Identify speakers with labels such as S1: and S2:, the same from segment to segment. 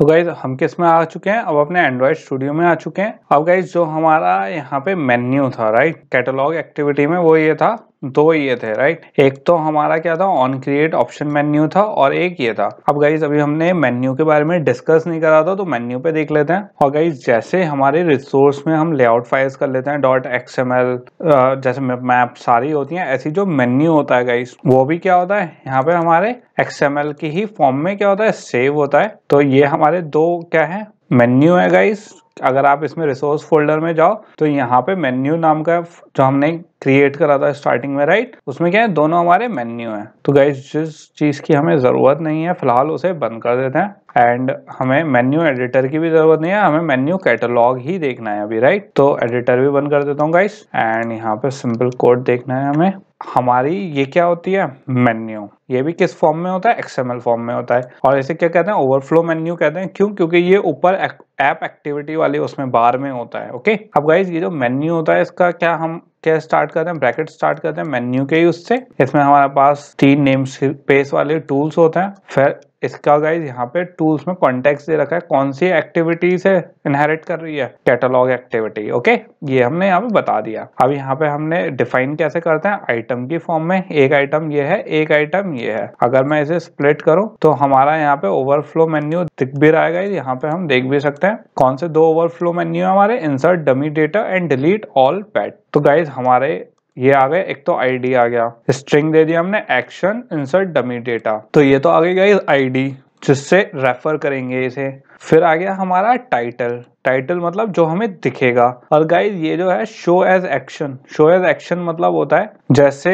S1: तो गाइज हम किस में आ चुके हैं अब अपने एंड्रॉइड स्टूडियो में आ चुके हैं अब गाइज जो हमारा यहाँ पे मेन्यू था राइट कैटलॉग एक्टिविटी में वो ये था दो ये थे राइट एक तो हमारा क्या था ऑन क्रिएट ऑप्शन मेन्यू था और एक ये था अब गाइज अभी हमने मेन्यू के बारे में डिस्कस नहीं करा था तो मेन्यू पे देख लेते हैं और गाइज जैसे हमारे रिसोर्स में हम लेआउट फाइल्स कर लेते हैं डॉट एक्स जैसे मैप सारी होती है ऐसी जो मेन्यू होता है गाइज वो भी क्या होता है यहाँ पे हमारे एक्स की ही फॉर्म में क्या होता है सेव होता है तो ये हमारे दो क्या है मेन्यू है गाइस अगर आप इसमें रिसोर्स फोल्डर में जाओ तो यहाँ पे मेन्यू नाम का जो हमने क्रिएट करा था स्टार्टिंग में राइट उसमें क्या है दोनों हमारे मेन्यू हैं तो गाइस जिस चीज़ की हमें ज़रूरत नहीं है फिलहाल उसे बंद कर देते हैं एंड हमें मेन्यू एडिटर की भी ज़रूरत नहीं है हमें मेन्यू कैटलॉग ही देखना है अभी राइट तो एडिटर भी बंद कर देता हूँ गाइस एंड यहाँ पे सिंपल कोड देखना है हमें हमारी ये क्या होती है मेन्यू ये भी किस फॉर्म में होता है एक्सएमएल फॉर्म में होता है और इसे क्या कहते हैं ओवरफ्लो मेन्यू कहते हैं क्यों क्योंकि ये ऊपर ऐप एक्टिविटी वाली उसमें बार में होता है ओके अब गाइज ये जो मेन्यू होता है इसका क्या हम क्या स्टार्ट करते हैं ब्रैकेट स्टार्ट करते हैं मेन्यू के ही उससे इसमें हमारे पास तीन नेम स्पेस वाले टूल्स होते हैं फिर इसका गाइज यहाँ पे टूल्स में कॉन्टेक्ट दे रखा है कौन सी एक्टिविटीज है इनहेरिट कर रही है कैटलॉग एक्टिविटी ओके ये हमने यहाँ पे बता दिया अब यहाँ पे हमने डिफाइन कैसे करते हैं आइटम की फॉर्म में एक आइटम ये है एक आइटम ये है अगर मैं इसे स्प्लिट करूँ तो हमारा यहाँ पे ओवरफ्लो मेन्यू दिख भी रहा है यहाँ पे हम देख भी सकते हैं कौन से दो ओवरफ्लो मेन्यू है हमारे insert dummy data and delete all पैट तो गाइज हमारे ये आ गए एक तो आईडी आ गया स्ट्रिंग दे दिया हमने एक्शन इंसर्ट डमी डेटा तो ये तो आ गई गई आईडी जिससे रेफर करेंगे इसे फिर आ गया हमारा टाइटल टाइटल मतलब जो हमें दिखेगा और गाइज ये जो है show as action show as action मतलब होता है जैसे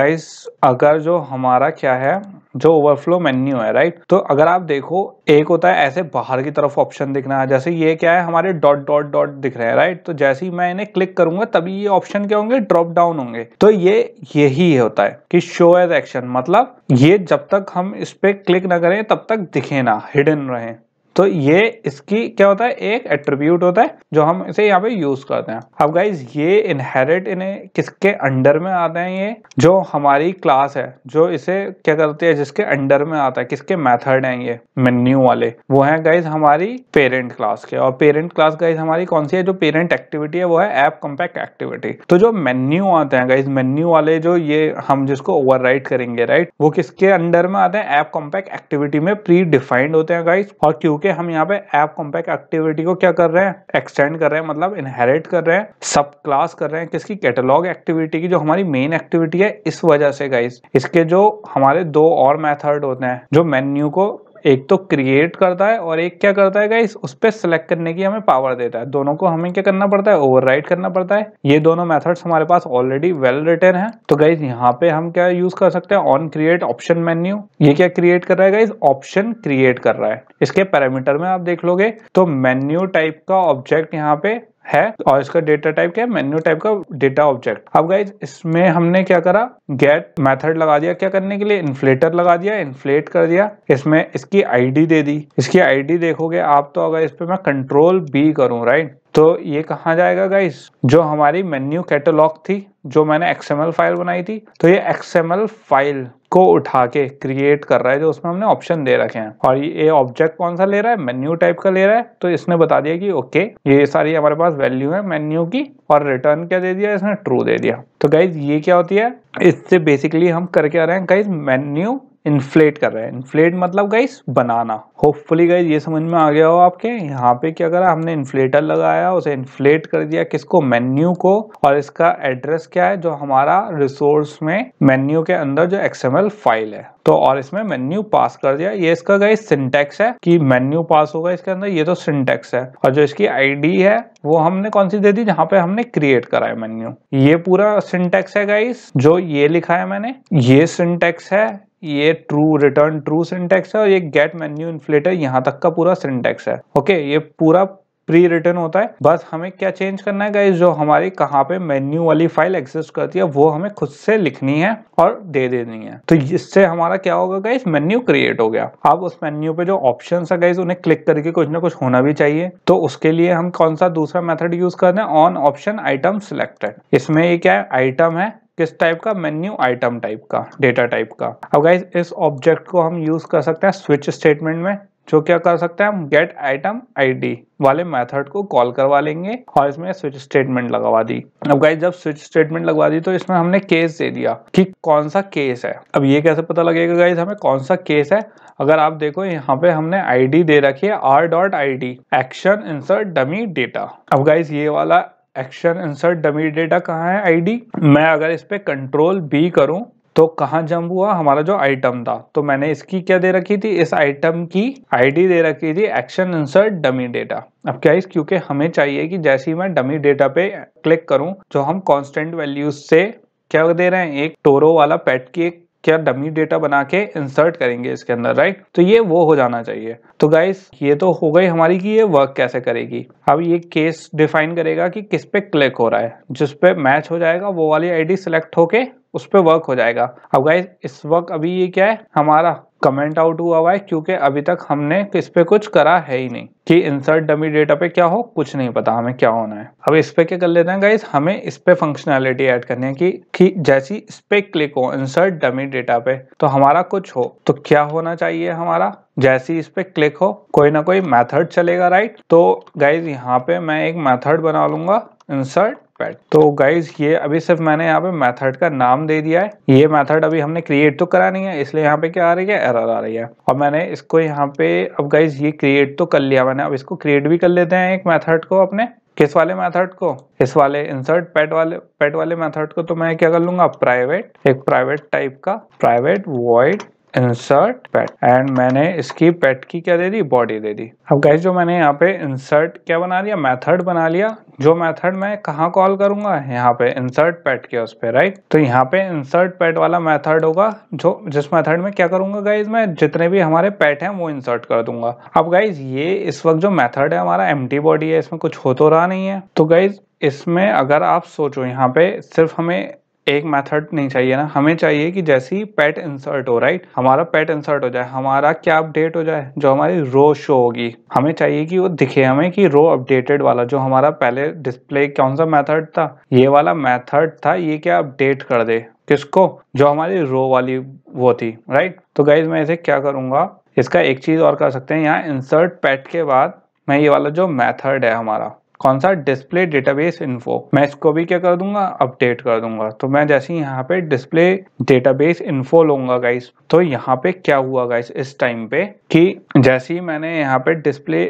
S1: गाइज अगर जो हमारा क्या है जो ओवरफ्लो मेन्यू है राइट तो अगर आप देखो एक होता है ऐसे बाहर की तरफ ऑप्शन दिखना है जैसे ये क्या है हमारे डॉट डॉट डॉट दिख रहे हैं राइट तो जैसे ही मैं इन्हें क्लिक करूंगा तभी ये ऑप्शन क्या होंगे ड्रॉप डाउन होंगे तो ये यही होता है कि शो एज एक्शन मतलब ये जब तक हम इस पर क्लिक ना करें तब तक दिखे ना हिडन रहे तो ये इसकी क्या होता है एक एट्रीब्यूट होता है जो हम इसे यहाँ पे यूज करते हैं अब गाइज ये इनहेरिट इन्हें किसके अंडर में आते हैं ये जो हमारी क्लास है जो इसे क्या करती है जिसके अंडर में आता है किसके मेथड हैं ये मेन्यू वाले वो है गाइज हमारी पेरेंट क्लास के और पेरेंट क्लास गाइज हमारी कौन सी है जो पेरेंट एक्टिविटी है वो है एप कम्पैक्ट एक्टिविटी तो जो मेन्यू आते हैं गाइज मेन्यू वाले जो ये हम जिसको ओवर करेंगे राइट वो किसके अंडर में आते हैं एप कॉम्पैक्ट एक्टिविटी में प्री डिफाइंड होते हैं गाइज और क्योंकि क्योंकि हम यहाँ पे ऐप कॉम्पैक्ट एक्टिविटी को क्या कर रहे हैं एक्सटेंड कर रहे हैं मतलब इनहेरिट कर रहे हैं सब क्लास कर रहे हैं किसकी कैटलॉग एक्टिविटी की जो हमारी मेन एक्टिविटी है इस वजह से गाइस इसके जो हमारे दो और मेथड होते हैं जो मेन्यू को एक तो क्रिएट करता है और एक क्या करता है गाइस उस पर सिलेक्ट करने की हमें पावर देता है दोनों को हमें क्या करना पड़ता है ओवर करना पड़ता है ये दोनों मेथड्स हमारे पास ऑलरेडी वेल रिटर्न है तो गाइज यहाँ पे हम क्या यूज कर सकते हैं ऑन क्रिएट ऑप्शन मेन्यू ये क्या क्रिएट कर रहा है गाइज ऑप्शन क्रिएट कर रहा है इसके पैरामीटर में आप देख लोगे तो मेन्यू टाइप का ऑब्जेक्ट यहाँ पे है और इसका डेटा टाइप क्या है मेन्यू टाइप का डेटा ऑब्जेक्ट अब गाइज इसमें हमने क्या करा गेट मेथड लगा दिया क्या करने के लिए इन्फ्लेटर लगा दिया इन्फ्लेट कर दिया इसमें इसकी आईडी दे दी इसकी आईडी देखोगे आप तो अगर इस पर मैं कंट्रोल बी करूं राइट तो ये कहा जाएगा गाइस जो हमारी मेन्यू कैटलॉग थी जो मैंने एक्सएमएल फाइल बनाई थी तो ये एक्सएमएल फाइल को उठा के क्रिएट कर रहा है जो उसमें हमने ऑप्शन दे रखे हैं और ये ऑब्जेक्ट कौन सा ले रहा है मेन्यू टाइप का ले रहा है तो इसने बता दिया कि ओके ये सारी हमारे पास वैल्यू है मेन्यू की और रिटर्न क्या दे दिया इसने ट्रू दे दिया तो गाइज ये क्या होती है इससे बेसिकली हम करके आ रहे हैं गाइज मेन्यू इन्फ्लेट कर रहे हैं इन्फ्लेट मतलब गाइस बनाना होपफुली गाइस ये समझ में आ गया हो आपके यहाँ पे क्या करा हमने इन्फ्लेटर लगाया उसे इन्फ्लेट कर दिया किसको मेन्यू को और इसका एड्रेस क्या है जो हमारा रिसोर्स में मेन्यू के अंदर जो एक्सएमएल फाइल है तो और इसमें मेन्यू पास कर दिया ये इसका गाइस सिंटेक्स है कि मेन्यू पास होगा इसके अंदर ये तो सिंटेक्स है और जो इसकी आईडी है वो हमने कौन सी दे दी जहाँ पे हमने क्रिएट करा है मेन्यू ये पूरा सिंटेक्स है गाइस जो ये लिखा है मैंने ये सिंटेक्स है ये ट्रू रिटर्न ट्रू सिंटेक्स है और ये गेट मेन्यू इन्फ्लेटर यहाँ तक का पूरा सिंटेक्स है ओके ये पूरा प्री रिटर्न होता है बस हमें क्या चेंज करना है गाइज जो हमारी कहाँ पे मेन्यू वाली फाइल एक्सेस करती है वो हमें खुद से लिखनी है और दे देनी है तो इससे हमारा क्या होगा गाइज मेन्यू क्रिएट हो गया अब उस मेन्यू पे जो ऑप्शन है गाइज उन्हें क्लिक करके कुछ ना कुछ होना भी चाहिए तो उसके लिए हम कौन सा दूसरा मेथड यूज कर रहे हैं ऑन ऑप्शन आइटम सिलेक्टेड इसमें ये क्या है आइटम है किस टाइप का मेन्यू आइटम टाइप का डेटा टाइप का अब गाइज इस ऑब्जेक्ट को हम यूज कर सकते हैं स्विच स्टेटमेंट में जो क्या कर सकते हैं हम गेट आइटम आईडी वाले मेथड को कॉल करवा लेंगे और इसमें स्विच स्टेटमेंट लगवा दी अब गाइज जब स्विच स्टेटमेंट लगवा दी तो इसमें हमने केस दे दिया कि कौन सा केस है अब ये कैसे पता लगेगा गाइज हमें कौन सा केस है अगर आप देखो यहाँ पे हमने आईडी दे रखी है R dot I D action insert dummy data अब गाइज ये वाला एक्शन इंसर्ट डमी डेटा कहाँ है आईडी मैं अगर इस पर कंट्रोल बी करूँ तो कहाँ जंप हुआ हमारा जो आइटम था तो मैंने इसकी क्या दे रखी थी इस आइटम की आईडी दे रखी थी एक्शन इंसर्ट डमी डेटा अब क्या इस क्योंकि हमें चाहिए कि जैसे ही मैं डमी डेटा पे क्लिक करूँ जो हम कांस्टेंट वैल्यूज से क्या दे रहे हैं एक टोरो वाला पैट की एक क्या डमी डेटा बना के इंसर्ट करेंगे इसके अंदर राइट तो ये वो हो जाना चाहिए तो गाइस ये तो हो गई हमारी कि ये वर्क कैसे करेगी अब ये केस डिफाइन करेगा कि किस पे क्लिक हो रहा है जिस पे मैच हो जाएगा वो वाली आईडी सिलेक्ट होके उस पर वर्क हो जाएगा अब गाय इस वक्त अभी ये क्या है हमारा कमेंट आउट हुआ हुआ है क्योंकि अभी तक हमने इस पे कुछ करा है ही नहीं कि इंसर्ट डमी डेटा पे क्या हो कुछ नहीं पता हमें क्या होना है अब इस पे क्या कर लेते हैं गाइज हमें इस पे फंक्शनैलिटी ऐड करनी है कि, कि जैसी इस पे क्लिक हो इंसर्ट डमी डेटा पे तो हमारा कुछ हो तो क्या होना चाहिए हमारा जैसी इस पे क्लिक हो कोई ना कोई मैथड चलेगा राइट तो गाइज यहाँ पे मैं एक मैथड बना लूंगा इंसर्ट पैड तो गाइज ये अभी सिर्फ मैंने यहाँ पे मेथड का नाम दे दिया है ये मेथड अभी हमने क्रिएट तो करा नहीं है इसलिए यहाँ पे क्या आ रही है एरर आ रही है अब मैंने इसको यहाँ पे अब गाइज ये क्रिएट तो कर लिया मैंने अब इसको क्रिएट भी कर लेते हैं एक मैथड को अपने किस वाले मेथड को इस वाले इंसर्ट पेट वाले पेट वाले मेथड को तो मैं क्या कर लूंगा प्राइवेट एक प्राइवेट टाइप का private void insert pet and मैंने इसकी पेट की क्या दे दी बॉडी दे दी अब गैस जो मैंने यहाँ पे इंसर्ट क्या बना लिया मेथड बना लिया जो मेथड मैं कहाँ कॉल करूंगा यहाँ पे इंसर्ट पेट के उस पर राइट तो यहाँ पे इंसर्ट पेट वाला मेथड होगा जो जिस मेथड में क्या करूंगा गाइज मैं जितने भी हमारे पेट हैं वो इंसर्ट कर दूंगा अब गाइज ये इस वक्त जो मेथड है हमारा एम बॉडी है इसमें कुछ हो तो रहा नहीं है तो गाइज इसमें अगर आप सोचो यहाँ पे सिर्फ हमें एक मेथड नहीं चाहिए ना हमें चाहिए कि जैसे ही पेट इंसर्ट हो राइट हमारा पेट इंसर्ट हो जाए हमारा क्या अपडेट हो जाए जो हमारी रो शो होगी हमें चाहिए कि वो दिखे हमें कि रो अपडेटेड वाला जो हमारा पहले डिस्प्ले कौन सा मेथड था ये वाला मेथड था ये क्या अपडेट कर दे किसको जो हमारी रो वाली वो थी राइट तो गाइज मैं इसे क्या करूंगा इसका एक चीज़ और कर सकते हैं यहाँ इंसर्ट पैट के बाद मैं ये वाला जो मैथड है हमारा कौन सा डिस्प्ले डेटाबेस इन्फो मैं इसको भी क्या कर दूंगा अपडेट कर दूंगा तो मैं जैसे यहाँ पे डिस्प्ले डेटाबेस इन्फो लूंगा गाइस तो यहाँ पे क्या हुआ गाइस इस टाइम पे कि जैसे ही मैंने यहाँ पे डिस्प्ले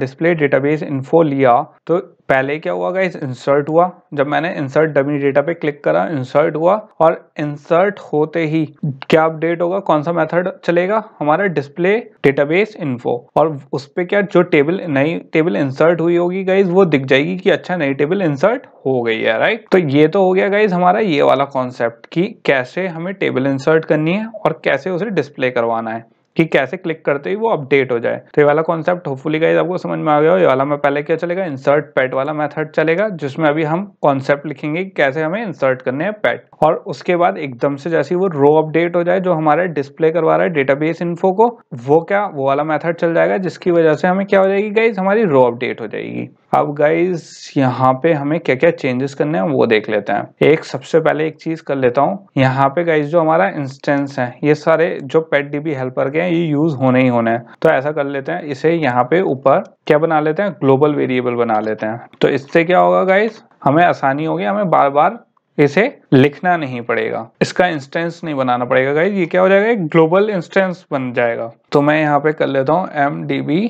S1: डिस्प्ले डेटाबेस इन्फो लिया तो पहले क्या हुआ गाइज इंसर्ट हुआ जब मैंने इंसर्ट डमी डेटा पे क्लिक करा इंसर्ट हुआ और इंसर्ट होते ही क्या अपडेट होगा कौन सा मेथड चलेगा हमारा डिस्प्ले डेटाबेस इन्फो और उस पर क्या जो टेबल नई टेबल इंसर्ट हुई होगी गाइज वो दिख जाएगी कि अच्छा नई टेबल इंसर्ट हो गई है राइट तो ये तो हो गया गाइज हमारा ये वाला कॉन्सेप्ट कि कैसे हमें टेबल इंसर्ट करनी है और कैसे उसे डिस्प्ले करवाना है कि कैसे क्लिक करते ही वो अपडेट हो जाए तो ये वाला कॉन्सेप्ट होपफुली गाइज आपको समझ में आ गया हो ये वाला मैं पहले क्या चलेगा इंसर्ट पैट वाला मेथड चलेगा जिसमें अभी हम कॉन्सेप्ट लिखेंगे कैसे हमें इंसर्ट करने हैं पैट और उसके बाद एकदम से जैसे वो रो अपडेट हो जाए जो हमारे डिस्प्ले करवा रहा है डेटाबेस इन्फो को वो क्या वो वाला मेथड चल जाएगा जिसकी वजह से हमें क्या हो जाएगी गाइज हमारी रो अपडेट हो जाएगी अब गाइज यहाँ पे हमें क्या क्या चेंजेस करने हैं वो देख लेते हैं एक सबसे पहले एक चीज कर लेता हूँ यहाँ पे गाइज जो हमारा इंस्टेंस है ये सारे जो पेट डीबी हेल्पर के हैं ये यूज होने ही होने हैं तो ऐसा कर लेते हैं इसे यहाँ पे ऊपर क्या बना लेते हैं ग्लोबल वेरिएबल बना लेते हैं तो इससे क्या होगा गाइज हमें आसानी होगी हमें बार बार इसे लिखना नहीं पड़ेगा इसका इंस्टेंस नहीं बनाना पड़ेगा गाइज ये क्या हो जाएगा एक ग्लोबल इंस्टेंस बन जाएगा तो मैं यहाँ पे कर लेता हूँ एम डी बी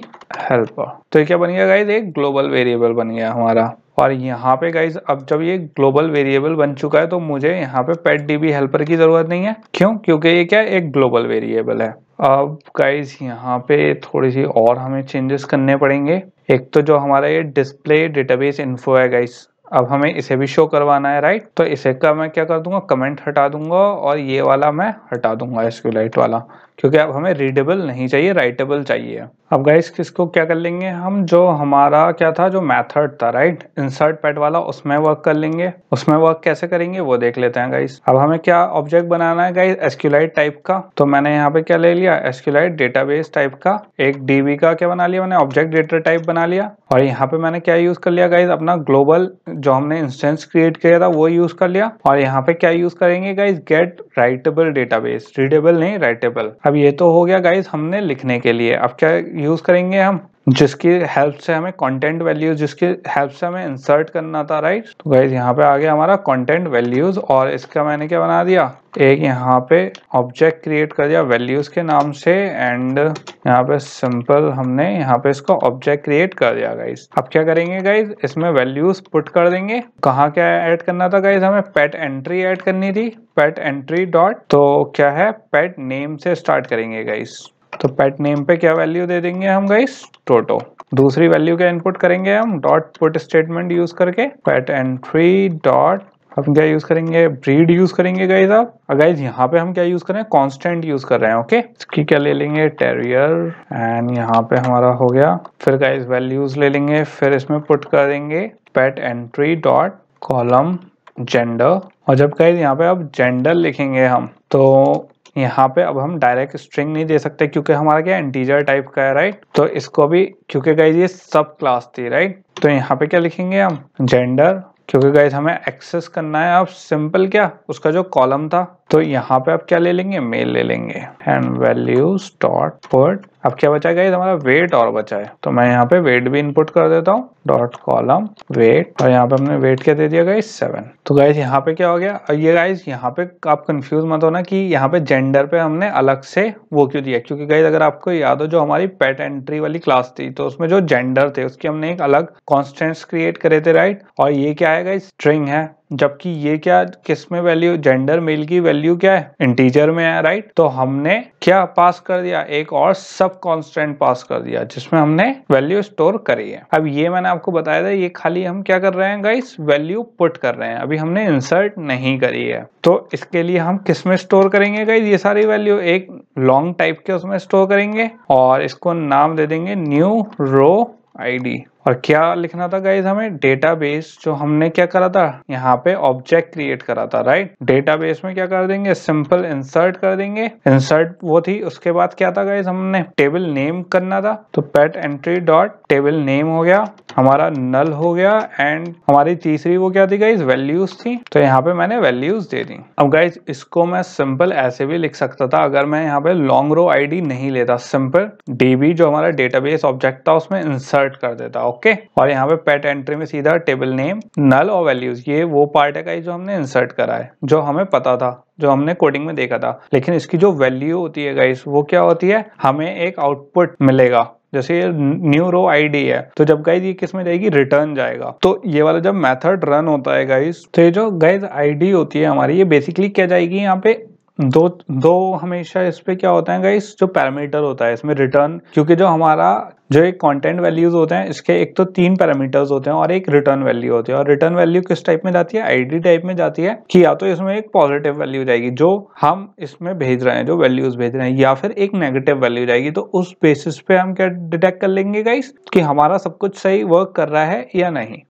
S1: हेल्पर तो ये क्या बन गया गाइज एक ग्लोबल वेरिएबल बन गया हमारा और यहाँ पे गाइज अब जब ये ग्लोबल वेरिएबल बन चुका है तो मुझे यहाँ पे पेट डीबी हेल्पर की जरूरत नहीं है क्यों क्योंकि ये क्या एक ग्लोबल वेरिएबल है अब गाइज यहाँ पे थोड़ी सी और हमें चेंजेस करने पड़ेंगे एक तो जो हमारा ये डिस्प्ले डेटाबेस इन्फो है गाइज अब हमें इसे भी शो करवाना है राइट तो इसे का मैं क्या कर दूंगा कमेंट हटा दूंगा और ये वाला मैं हटा दूंगा लाइट वाला क्योंकि अब हमें रीडेबल नहीं चाहिए राइटेबल चाहिए अब गाइस किसको क्या कर लेंगे हम जो हमारा क्या था जो मेथड था राइट इंसर्ट पैड वाला उसमें वर्क कर लेंगे उसमें वर्क कैसे करेंगे वो देख लेते हैं गाइस अब हमें क्या ऑब्जेक्ट बनाना है गाइस एस्क्यूलाइट टाइप का तो मैंने यहाँ पे क्या ले लिया एस्क्यूलाइट डेटाबेस टाइप का एक डीबी का क्या बना लिया मैंने ऑब्जेक्ट डेटा टाइप बना लिया और यहाँ पे मैंने क्या यूज कर लिया गाइज अपना ग्लोबल जो हमने इंस्टेंस क्रिएट किया था वो यूज कर लिया और यहाँ पे क्या यूज करेंगे guys get writable database readable नहीं राइटेबल अब ये तो हो गया गाइज हमने लिखने के लिए अब क्या यूज़ करेंगे हम जिसकी हेल्प से हमें कंटेंट वैल्यूज जिसकी हेल्प से हमें इंसर्ट करना था राइट तो गाइज यहाँ पे आ गया हमारा कंटेंट वैल्यूज और इसका मैंने क्या बना दिया एक यहाँ पे ऑब्जेक्ट क्रिएट कर दिया वैल्यूज के नाम से एंड यहाँ पे सिंपल हमने यहाँ पे इसका ऑब्जेक्ट क्रिएट कर दिया गाइज अब क्या करेंगे गाइज इसमें वैल्यूज पुट कर देंगे कहाँ क्या ऐड करना था गाइज हमें पेट एंट्री ऐड करनी थी पेट एंट्री डॉट तो क्या है पेट नेम से स्टार्ट करेंगे गाइज तो पेट नेम पे क्या वैल्यू दे देंगे हम गाइस टोटो दूसरी वैल्यू क्या इनपुट करेंगे हम डॉट पुट स्टेटमेंट यूज करके पेट एंट्री डॉट हम क्या यूज करेंगे ब्रीड यूज करेंगे गाइज आप गाइज यहाँ पे हम क्या यूज कर रहे हैं कांस्टेंट यूज कर रहे हैं ओके इसकी क्या ले लेंगे टेरियर एंड यहाँ पे हमारा हो गया फिर गाइज वैल्यूज ले लेंगे फिर इसमें पुट करेंगे pet entry dot column gender और जब गाइज यहाँ पे आप जेंडर लिखेंगे हम तो यहाँ पे अब हम डायरेक्ट स्ट्रिंग नहीं दे सकते क्योंकि हमारा क्या इंटीजर टाइप का है राइट तो इसको भी क्योंकि गाइज ये सब क्लास थी राइट तो यहाँ पे क्या लिखेंगे हम जेंडर क्योंकि गाइज हमें एक्सेस करना है अब सिंपल क्या उसका जो कॉलम था तो यहाँ पे आप क्या ले लेंगे मेल ले लेंगे एंड वैल्यूज डॉट पुट अब क्या बचा गया हमारा वेट और बचा है तो मैं यहाँ पे वेट भी इनपुट कर देता हूँ डॉट कॉलम वेट और यहाँ पे हमने वेट क्या दे दिया गाइज सेवन तो गाइज यहाँ पे क्या हो गया और ये गाइज यहाँ पे आप कंफ्यूज मत होना कि यहाँ पे जेंडर पे हमने अलग से वो क्यों दिया क्योंकि गाइज अगर आपको याद हो जो हमारी पेट एंट्री वाली क्लास थी तो उसमें जो जेंडर थे उसकी हमने एक अलग कॉन्स्टेंट्स क्रिएट करे थे राइट और ये क्या है गाइज स्ट्रिंग है जबकि ये क्या किस में वैल्यू जेंडर मेल की वैल्यू क्या है इंटीजर में है राइट तो हमने क्या पास कर दिया एक और सब कॉन्स्टेंट पास कर दिया जिसमें हमने वैल्यू स्टोर करी है अब ये मैंने आपको बताया था ये खाली हम क्या कर रहे हैं गाइस वैल्यू पुट कर रहे हैं अभी हमने इंसर्ट नहीं करी है तो इसके लिए हम किस में स्टोर करेंगे गाइस ये सारी वैल्यू एक लॉन्ग टाइप के उसमें स्टोर करेंगे और इसको नाम दे देंगे न्यू रो आईडी और क्या लिखना था गाइज हमें डेटाबेस जो हमने क्या करा था यहाँ पे ऑब्जेक्ट क्रिएट करा था राइट डेटाबेस में क्या कर देंगे सिंपल इंसर्ट कर देंगे इंसर्ट वो थी उसके बाद क्या था गाइज हमने टेबल नेम करना था तो pet entry dot table name हो गया हमारा नल हो गया एंड हमारी तीसरी वो क्या थी गाइज वैल्यूज थी तो यहाँ पे मैंने वैल्यूज दे दी अब गाइज इसको मैं सिंपल ऐसे भी लिख सकता था अगर मैं यहाँ पे लॉन्ग रो आईडी नहीं लेता सिंपल डीबी जो हमारा डेटाबेस ऑब्जेक्ट था उसमें इंसर्ट कर देता ओके और यहाँ पे पेट एंट्री में सीधा टेबल नेम नल और वैल्यूज ये वो पार्ट है का जो हमने इंसर्ट करा है जो हमें पता था जो हमने कोडिंग में देखा था लेकिन इसकी जो वैल्यू होती है गाइस वो क्या होती है हमें एक आउटपुट मिलेगा जैसे ये न्यू रो आईडी है तो जब गाइज ये किस में जाएगी रिटर्न जाएगा तो ये वाला जब मेथड रन होता है गाइज तो ये जो गाइज आईडी होती है हमारी ये बेसिकली क्या जाएगी यहाँ पे दो दो हमेशा इस पे क्या होता है गाइस जो पैरामीटर होता है इसमें रिटर्न क्योंकि जो हमारा जो एक कंटेंट वैल्यूज होते हैं इसके एक तो तीन पैरामीटर्स होते हैं और एक रिटर्न वैल्यू होती है और रिटर्न वैल्यू किस टाइप में जाती है आईडी टाइप में जाती है कि या तो इसमें एक पॉजिटिव वैल्यू जाएगी जो हम इसमें भेज रहे हैं जो वैल्यूज भेज रहे हैं या फिर एक नेगेटिव वैल्यू जाएगी तो उस बेसिस पे हम क्या डिटेक्ट कर लेंगे गाइस कि हमारा सब कुछ सही वर्क कर रहा है या नहीं